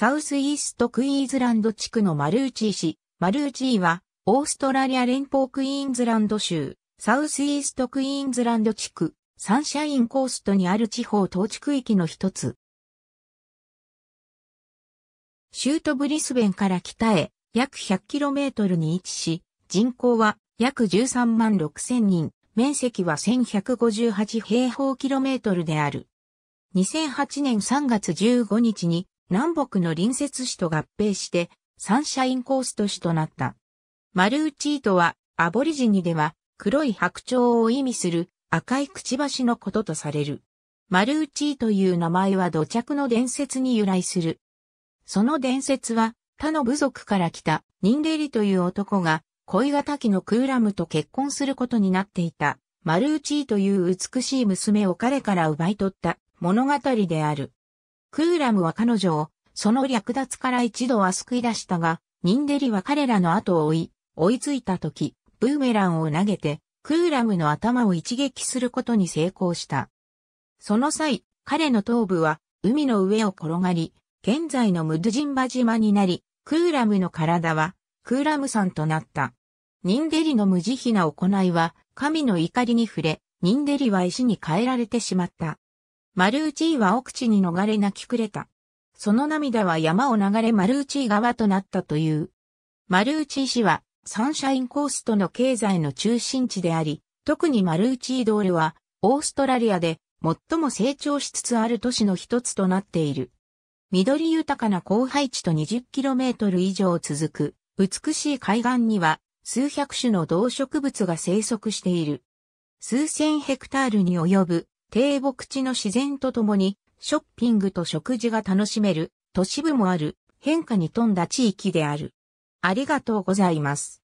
サウスイーストクイーンズランド地区のマルーチー市。マルーチーは、オーストラリア連邦クイーンズランド州、サウスイーストクイーンズランド地区、サンシャインコーストにある地方統治区域の一つ。州都ブリスベンから北へ約 100km に位置し、人口は約13万6000人、面積は1158平方キロメートルである。2008年3月15日に南北の隣接市と合併して、サンシャインコースト市となった。マルーチートは、アボリジニでは、黒い白鳥を意味する赤いくちばしのこととされる。マルーチーという名前は土着の伝説に由来する。その伝説は、他の部族から来たニンデリという男が、恋敵のクーラムと結婚することになっていた、マルーチーという美しい娘を彼から奪い取った物語である。クーラムは彼女を、その略奪から一度は救い出したが、ニンデリは彼らの後を追い、追いついた時、ブーメランを投げて、クーラムの頭を一撃することに成功した。その際、彼の頭部は、海の上を転がり、現在のムドジンバ島になり、クーラムの体は、クーラム山となった。ニンデリの無慈悲な行いは、神の怒りに触れ、ニンデリは石に変えられてしまった。マルーチーは奥地に逃れ泣きくれた。その涙は山を流れマルーチー川となったという。マルーチー市はサンシャインコーストの経済の中心地であり、特にマルーチードールはオーストラリアで最も成長しつつある都市の一つとなっている。緑豊かな荒廃地と 20km 以上続く美しい海岸には数百種の動植物が生息している。数千ヘクタールに及ぶ低木地の自然とともに、ショッピングと食事が楽しめる、都市部もある、変化に富んだ地域である。ありがとうございます。